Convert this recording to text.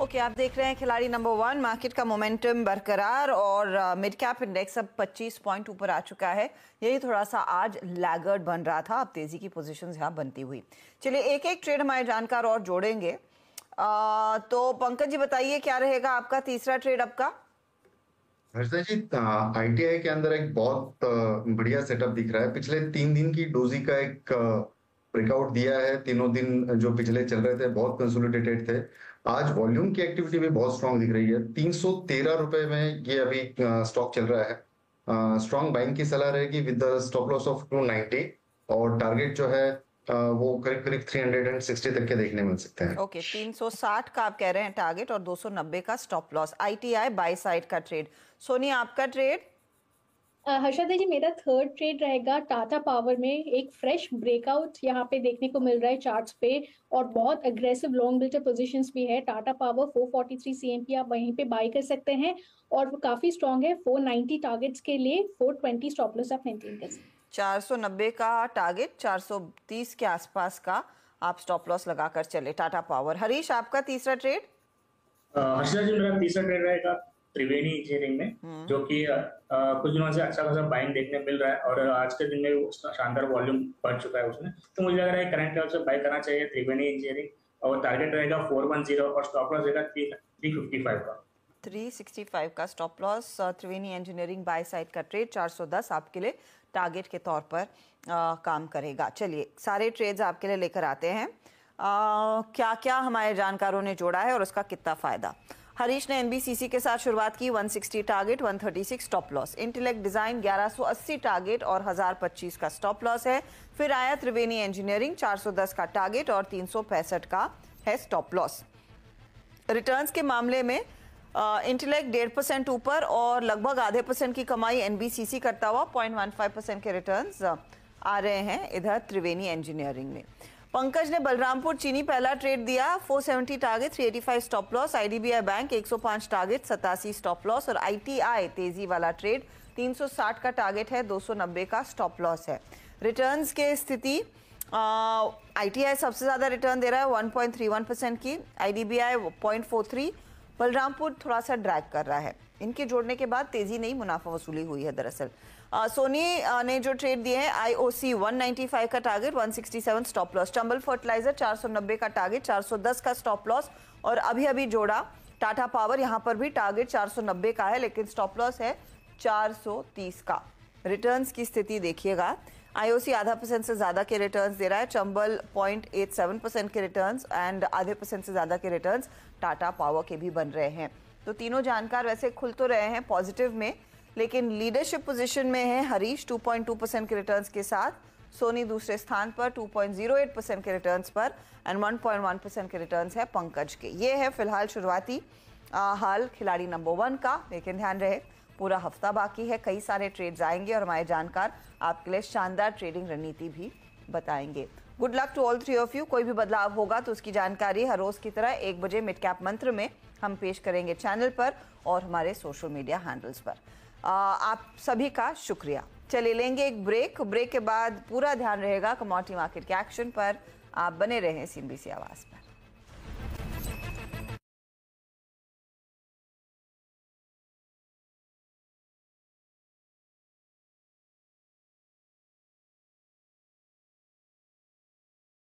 Okay okay, आप देख रहे हैं खिलाड़ी नंबर वन मार्केट का मोमेंटम बरकरार और मिड कैप इंडेक्स अब 25 पॉइंट ऊपर आ चुका है यही थोड़ा सा आज लैगर्ड बन रहा था अब तेजी की पोजीशंस यहाँ बनती हुई चलिए एक एक ट्रेड हमारे जानकार और जोड़ेंगे आ, तो पंकज जी बताइए क्या रहेगा आपका तीसरा ट्रेड आपका हर्षदा जी आई के अंदर एक बहुत बढ़िया सेटअप दिख रहा है पिछले तीन दिन की डोजी का एक ब्रेकआउट दिया है तीनों दिन जो पिछले चल रहे थे बहुत कंसोलिडेटेड थे आज वॉल्यूम की एक्टिविटी भी बहुत स्ट्रांग दिख रही है तीन सौ तेरह रुपए में ये अभी स्टॉक चल रहा है स्ट्रांग बाइंग की सलाह रहेगी with the stop loss of 290 और टारगेट जो है वो करीब करीब 360 तक के देखने मिल सकते हैं ओके okay, 360 का आप कह रहे हैं टारगेट और 290 का stop loss ITI buy side का ट्रेड सोनी आपका ट्रेड हर्षदा जी मेरा थर्ड ट्रेड रहेगा टाटा पावर में एक फ्रेश ब्रेकआउट यहाँ पे देखने को मिल रहा है चार्ट्स पे और बहुत अग्रेसिव लॉन्ग बिल्टर पोजीशन भी है टाटा पावर 443 फोर्टी थ्री आप वहीं पे बाई कर सकते हैं और वो काफी स्ट्रांग है 490 टारगेट्स के लिए 420 स्टॉप लॉस आप मेंटेन कर सकते चार सौ नब्बे का टारगेट चार सौ तीस के आसपास का आप स्टॉप लॉस लगाकर चले टाटा पावर हरीश आपका तीसरा ट्रेड हर्षा जी मेरा तीसरा ट्रेड रहेगा त्रिवेणी इंजीनियरिंग में हम्म। जो कि कुछ दिनों से अच्छा खासा बाइंग देखने मिल रहा है और आज के दिन में शानदार वॉल्यूम बढ़ चुका है उसमें तो मुझे लग रहा है करंट लेवल से बाई करना चाहिए त्रिवेणी इंजीनियरिंग और टारगेट रहेगा फोर वन जीरो और स्टॉप लॉस रहेगा थ्री फिफ्टी फाइव का 365 का stop loss Triveni engineering buy side का ट्रेड 410 आपके लिए टारगेट के तौर पर आ, काम करेगा चलिए सारे ट्रेड्स आपके लिए लेकर आते हैं आ, क्या क्या हमारे जानकारों ने जोड़ा है और उसका कितना फ़ायदा हरीश ने एनबीसीसी के साथ शुरुआत की 160 target 136 stop loss intellect design 1180 target और 1025 का स्टॉप लॉस है फिर आया त्रिवेणी इंजीनियरिंग 410 का टारगेट और तीन का है स्टॉप लॉस रिटर्न के मामले में इंटेलेक्ट डेढ़ परसेंट ऊपर और लगभग आधे परसेंट की कमाई एनबीसीसी करता हुआ पॉइंट वन फाइव परसेंट के रिटर्न्स आ रहे हैं इधर त्रिवेणी इंजीनियरिंग में पंकज ने बलरामपुर चीनी पहला ट्रेड दिया 470 target 385 stop loss IDBI bank 105 target सतासी स्टॉप लॉस और आईटीआई तेजी वाला ट्रेड 360 का टारगेट है 290 का स्टॉप लॉस है रिटर्न्स के स्थिति आईटीआई सबसे ज़्यादा रिटर्न दे रहा है 1.31 परसेंट की आईडीबीआई 0.43 बलरामपुर थोड़ा सा ड्रैग कर रहा है इनके जोड़ने के बाद तेजी नहीं मुनाफा वसूली हुई है दरअसल सोनी ने जो ट्रेड दिए हैं आईओसी 195 का target 167 stop loss Chambal fertiliser 490 का टारगेट 410 का स्टॉप लॉस और अभी अभी जोड़ा टाटा पावर यहाँ पर भी टारगेट 490 का है लेकिन स्टॉप लॉस है 430 का रिटर्न्स की स्थिति देखिएगा आईओसी आधा परसेंट से ज़्यादा के रिटर्न्स दे रहा है Chambal point eight seven percent के रिटर्न्स एंड आधे परसेंट से ज़्यादा के रिटर्न्स टाटा पावर के भी बन रहे हैं तो तीनों जानकार वैसे खुल तो रहे हैं पॉजिटिव में लेकिन लीडरशिप पोजिशन में है हरीश टू परसेंट के रिटर्न के साथ सोनी दूसरे स्थान पर 2.08 परसेंट के रिटर्न्स पर एंड 1.1 परसेंट के रिटर्न्स है पंकज के ये है फिलहाल शुरुआती हाल खिलाड़ी नंबर वन का लेकिन ध्यान रहे पूरा हफ्ता बाकी है कई सारे ट्रेड्स आएंगे और हमारे जानकार आपके लिए शानदार ट्रेडिंग रणनीति भी बताएंगे good luck to all three of you कोई भी बदलाव होगा तो उसकी जानकारी हर रोज की तरह एक बजे मिड कैप मंत्र में हम पेश करेंगे चैनल पर और हमारे सोशल मीडिया हैंडल्स पर आ, आप सभी का शुक्रिया चले लेंगे एक ब्रेक ब्रेक के बाद पूरा ध्यान रहेगा कमोडिटी मार्केट के एक्शन पर आप बने रहें सी आवाज़ पर